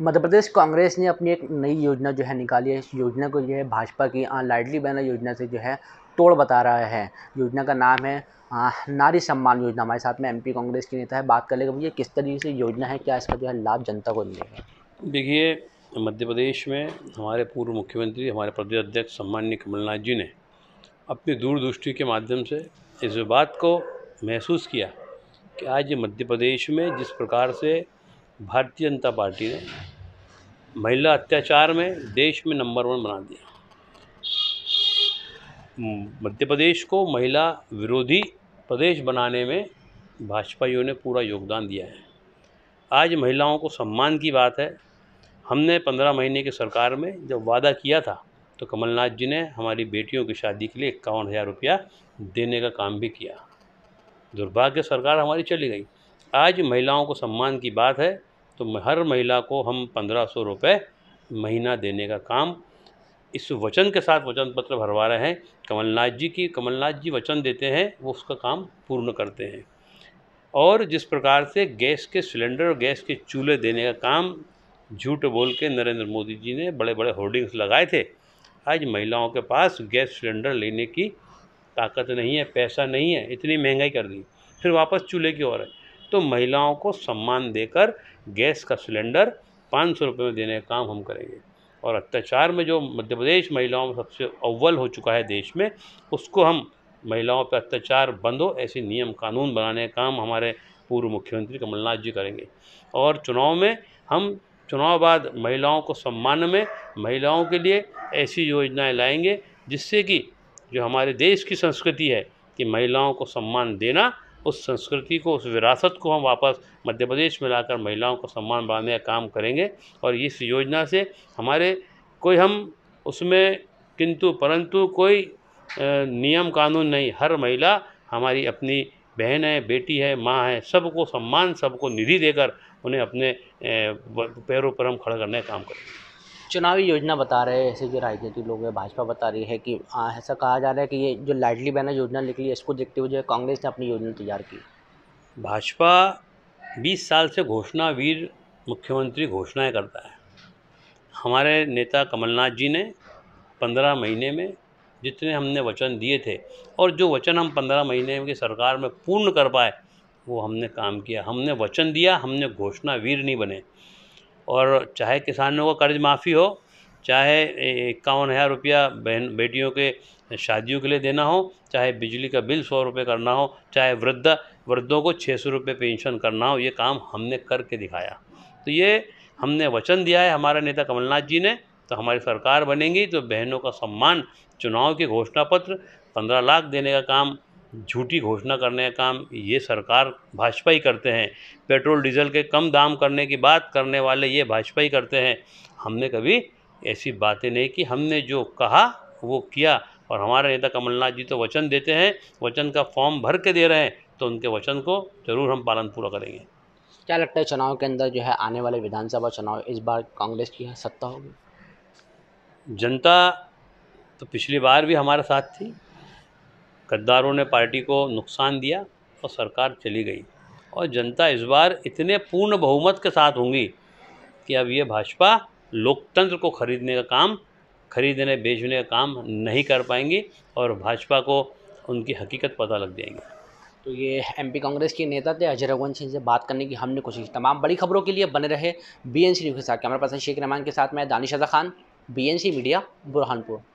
मध्य प्रदेश कांग्रेस ने अपनी एक नई योजना जो है निकाली है इस योजना को जो है भाजपा की लाइडली बहना योजना से जो है तोड़ बता रहा है योजना का नाम है आ, नारी सम्मान योजना हमारे साथ में एमपी कांग्रेस के नेता है बात कर लेगा भैया किस तरीके से योजना है क्या इसका जो है लाभ जनता को मिलेगा देखिए मध्य प्रदेश में हमारे पूर्व मुख्यमंत्री हमारे प्रदेश अध्यक्ष सम्मान्य कमलनाथ जी ने अपनी दूरदृष्टि के माध्यम से इस बात को महसूस किया कि आज मध्य प्रदेश में जिस प्रकार से भारतीय जनता पार्टी ने महिला अत्याचार में देश में नंबर वन बना दिया हम्म, मध्य प्रदेश को महिला विरोधी प्रदेश बनाने में भाजपाइयों ने पूरा योगदान दिया है आज महिलाओं को सम्मान की बात है हमने पंद्रह महीने की सरकार में जब वादा किया था तो कमलनाथ जी ने हमारी बेटियों की शादी के लिए इक्यावन हज़ार रुपया देने का काम भी किया दुर्भाग्य सरकार हमारी चली गई आज महिलाओं को सम्मान की बात है तो हर महिला को हम पंद्रह सौ रुपये महीना देने का काम इस वचन के साथ वचन पत्र भरवा रहे हैं कमलनाथ जी की कमलनाथ जी वचन देते हैं वो उसका काम पूर्ण करते हैं और जिस प्रकार से गैस के सिलेंडर और गैस के चूल्हे देने का काम झूठ बोल के नरेंद्र मोदी जी ने बड़े बड़े होर्डिंग्स लगाए थे आज महिलाओं के पास गैस सिलेंडर लेने की ताकत नहीं है पैसा नहीं है इतनी महंगाई कर दी फिर वापस चूल्हे की ओर है तो महिलाओं को सम्मान देकर गैस का सिलेंडर पाँच सौ रुपये में देने का काम हम करेंगे और अत्याचार में जो मध्य प्रदेश महिलाओं में सबसे अव्वल हो चुका है देश में उसको हम महिलाओं पर अत्याचार बंद हो ऐसे नियम कानून बनाने का काम हमारे पूर्व मुख्यमंत्री कमलनाथ जी करेंगे और चुनाव में हम चुनाव बाद महिलाओं को सम्मान में महिलाओं के लिए ऐसी योजनाएं लाएंगे जिससे कि जो हमारे देश की संस्कृति है कि महिलाओं को सम्मान देना उस संस्कृति को उस विरासत को हम वापस मध्य प्रदेश में लाकर महिलाओं का सम्मान बढ़ाने का काम करेंगे और इस योजना से हमारे कोई हम उसमें किंतु परंतु कोई नियम कानून नहीं हर महिला हमारी अपनी बहन है बेटी है माँ है सबको सम्मान सबको निधि देकर उन्हें अपने पैरों पर हम खड़ा करने का काम करेंगे चुनावी योजना बता रहे हैं ऐसे जो राजनीतिक लोग हैं भाजपा बता रही है कि आ, ऐसा कहा जा रहा है कि ये जो लाडली बहना योजना निकली है इसको देखते हुए जो है कांग्रेस ने अपनी योजना तैयार की भाजपा बीस साल से घोषणा वीर मुख्यमंत्री घोषणाएँ करता है हमारे नेता कमलनाथ जी ने पंद्रह महीने में जितने हमने वचन दिए थे और जो वचन हम पंद्रह महीने की सरकार में पूर्ण कर पाए वो हमने काम किया हमने वचन दिया हमने घोषणा वीर नहीं बने और चाहे किसानों का कर्ज माफ़ी हो चाहे इक्यावन हज़ार रुपया बहन बेटियों के शादियों के लिए देना हो चाहे बिजली का बिल सौ रुपये करना हो चाहे वृद्धा वृद्धों को छः सौ रुपये पेंशन करना हो ये काम हमने करके दिखाया तो ये हमने वचन दिया है हमारे नेता कमलनाथ जी ने तो हमारी सरकार बनेगी तो बहनों का सम्मान चुनाव के घोषणा पत्र पंद्रह लाख देने का काम झूठी घोषणा करने का काम ये सरकार भाजपा ही करते हैं पेट्रोल डीजल के कम दाम करने की बात करने वाले ये भाजपा ही करते हैं हमने कभी ऐसी बातें नहीं की हमने जो कहा वो किया और हमारे नेता कमलनाथ जी तो वचन देते हैं वचन का फॉर्म भर के दे रहे हैं तो उनके वचन को ज़रूर हम पालन पूरा करेंगे क्या लगता है चुनाव के अंदर जो है आने वाले विधानसभा चुनाव इस बार कांग्रेस की है सत्ता होगी जनता तो पिछली बार भी हमारे साथ थी गद्दारों ने पार्टी को नुकसान दिया और सरकार चली गई और जनता इस बार इतने पूर्ण बहुमत के साथ होंगी कि अब ये भाजपा लोकतंत्र को खरीदने का काम खरीदने बेचने का काम नहीं कर पाएंगी और भाजपा को उनकी हकीकत पता लग जाएगी तो ये एमपी कांग्रेस के नेता थे अजय रघुवंश सिंह से बात करने की हमने कोशिश तमाम बड़ी खबरों के लिए बने रहे बीएनसी न्यूज़ के साथ कैमरा पर्सन शेख रहमान के साथ मैं दानिश अजा खान बीएनसी मीडिया बुरहानपुर